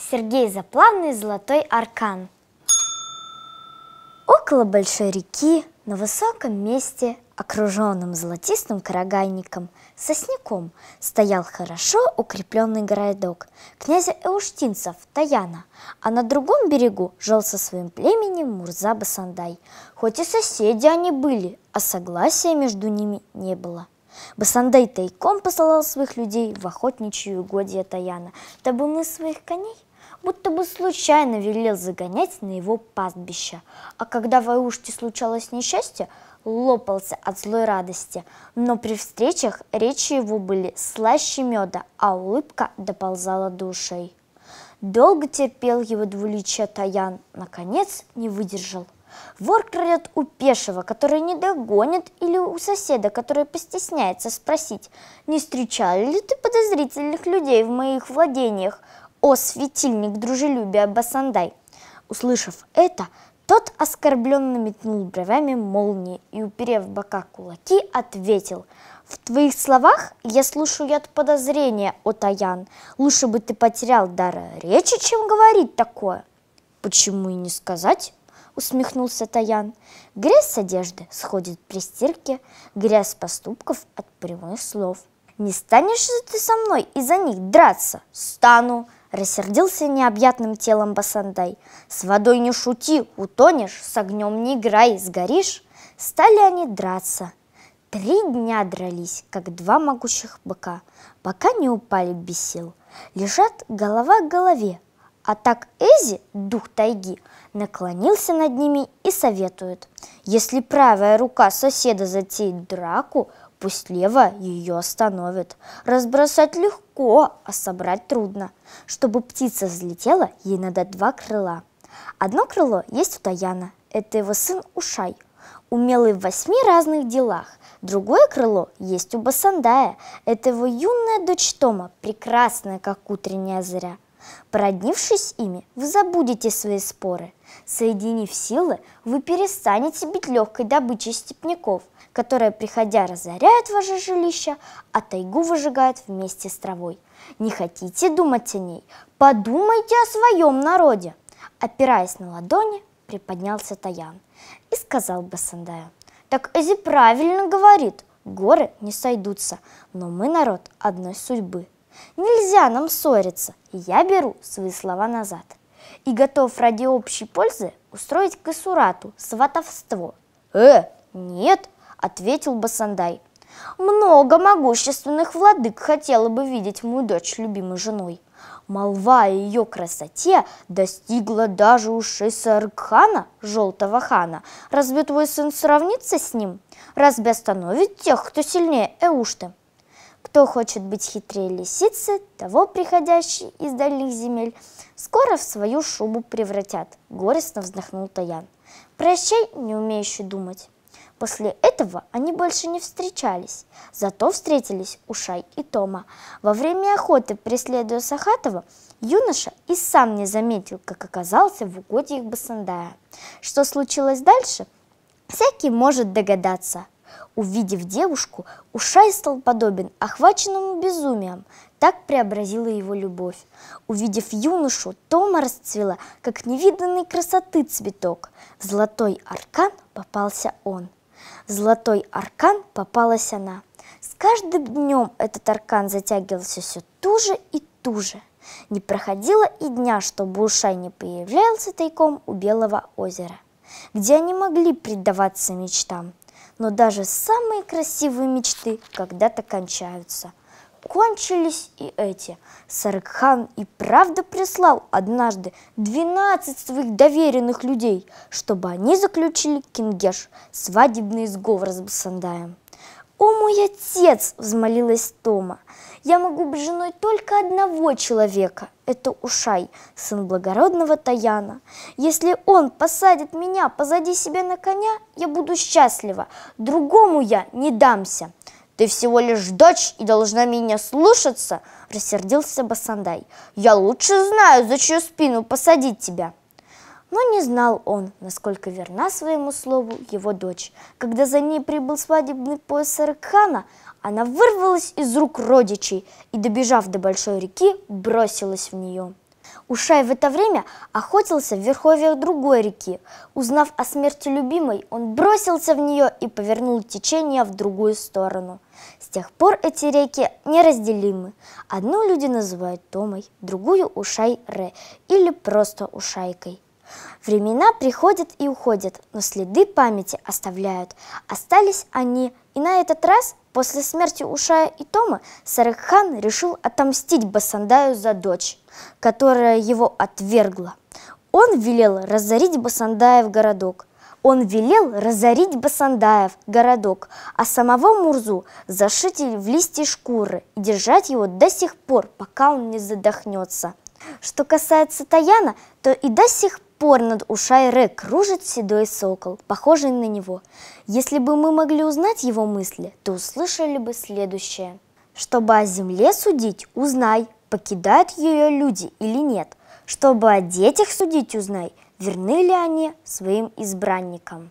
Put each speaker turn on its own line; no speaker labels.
Сергей Заплавный «Золотой аркан». Около большой реки, на высоком месте, окруженном золотистым карагайником, сосняком, стоял хорошо укрепленный городок князя Эуштинцев Таяна, а на другом берегу жил со своим племенем Мурза Басандай. Хоть и соседи они были, а согласия между ними не было. Басандай тайком посылал своих людей в охотничьи угодья Таяна, дабы мы своих коней будто бы случайно велел загонять на его пастбище. А когда в Аюшке случалось несчастье, лопался от злой радости. Но при встречах речи его были слаще меда, а улыбка доползала душей. Долго терпел его двуличие Таян, наконец не выдержал. Вор крадет у пешего, который не догонит, или у соседа, который постесняется спросить, «Не встречали ли ты подозрительных людей в моих владениях?» «О, светильник дружелюбия Басандай!» Услышав это, тот оскорбленно метнул бровями молнии и, уперев бока кулаки, ответил «В твоих словах я слушаю яд подозрения, о Таян. Лучше бы ты потерял дар речи, чем говорить такое». «Почему и не сказать?» – усмехнулся Таян. «Грязь с одежды сходит при стирке, грязь поступков от прямых слов. Не станешь же ты со мной из-за них драться? Стану!» Рассердился необъятным телом Басандай. «С водой не шути, утонешь, с огнем не играй, сгоришь!» Стали они драться. Три дня дрались, как два могучих быка, пока не упали без сил. Лежат голова к голове, а так Эзи, дух тайги, наклонился над ними и советует. Если правая рука соседа затеет драку, пусть левая ее остановит. Разбросать легко, а собрать трудно. Чтобы птица взлетела, ей надо два крыла. Одно крыло есть у Таяна, это его сын Ушай, умелый в восьми разных делах. Другое крыло есть у Басандая, это его юная дочь Тома, прекрасная, как утренняя зря. Породнившись ими, вы забудете свои споры. Соединив силы, вы перестанете быть легкой добычей степняков, которые, приходя, разоряют ваше жилище, а тайгу выжигают вместе с травой. Не хотите думать о ней? Подумайте о своем народе. Опираясь на ладони, приподнялся Таян и сказал Басандаю, «Так Эзи правильно говорит, горы не сойдутся, но мы народ одной судьбы». Нельзя нам ссориться. Я беру свои слова назад. И готов ради общей пользы устроить косурату, сватовство. Э, нет, ответил Басандай. Много могущественных владык хотела бы видеть мою дочь любимой женой. Молва о ее красоте достигла даже ушей Саргхана, желтого хана. Разве твой сын сравнится с ним? Разве остановит тех, кто сильнее Эушты? Кто хочет быть хитрее лисицы, того приходящий из дальних земель скоро в свою шубу превратят, горестно вздохнул Таян. Прощай, не умеющий думать. После этого они больше не встречались, зато встретились Ушай и Тома. Во время охоты, преследуя Сахатова, юноша и сам не заметил, как оказался в угодьях Басандая. Что случилось дальше, всякий может догадаться – Увидев девушку, Ушай стал подобен охваченному безумием. Так преобразила его любовь. Увидев юношу, Тома расцвела, как невиданной красоты цветок. В золотой аркан попался он. В золотой аркан попалась она. С каждым днем этот аркан затягивался все туже и туже. Не проходило и дня, чтобы Ушай не появлялся тайком у Белого озера, где они могли предаваться мечтам. Но даже самые красивые мечты когда-то кончаются. Кончились и эти. Саркхан и правда прислал однажды 12 своих доверенных людей, чтобы они заключили кингеш, свадебный сговор с Басандаем. «О, мой отец!» – взмолилась Тома. Я могу быть женой только одного человека. Это Ушай, сын благородного Таяна. Если он посадит меня позади себя на коня, я буду счастлива. Другому я не дамся. Ты всего лишь дочь и должна меня слушаться, рассердился Басандай. Я лучше знаю, за чью спину посадить тебя. Но не знал он, насколько верна своему слову его дочь. Когда за ней прибыл свадебный пояс Саракхана, она вырвалась из рук родичей и, добежав до большой реки, бросилась в нее. Ушай в это время охотился в верховьях другой реки. Узнав о смерти любимой, он бросился в нее и повернул течение в другую сторону. С тех пор эти реки неразделимы. Одну люди называют Томой, другую – Ушай-Ре или просто Ушайкой. Времена приходят и уходят, но следы памяти оставляют. Остались они, и на этот раз, после смерти Ушая и Тома, Сарыкхан решил отомстить Басандаю за дочь, которая его отвергла. Он велел разорить Басандаев городок. Он велел разорить Басандаев городок, а самого Мурзу зашить в листья шкуры и держать его до сих пор, пока он не задохнется. Что касается Таяна, то и до сих пор над ушай Ушайре кружит седой сокол, похожий на него. Если бы мы могли узнать его мысли, то услышали бы следующее. Чтобы о земле судить, узнай, покидают ее люди или нет. Чтобы о детях судить, узнай, верны ли они своим избранникам.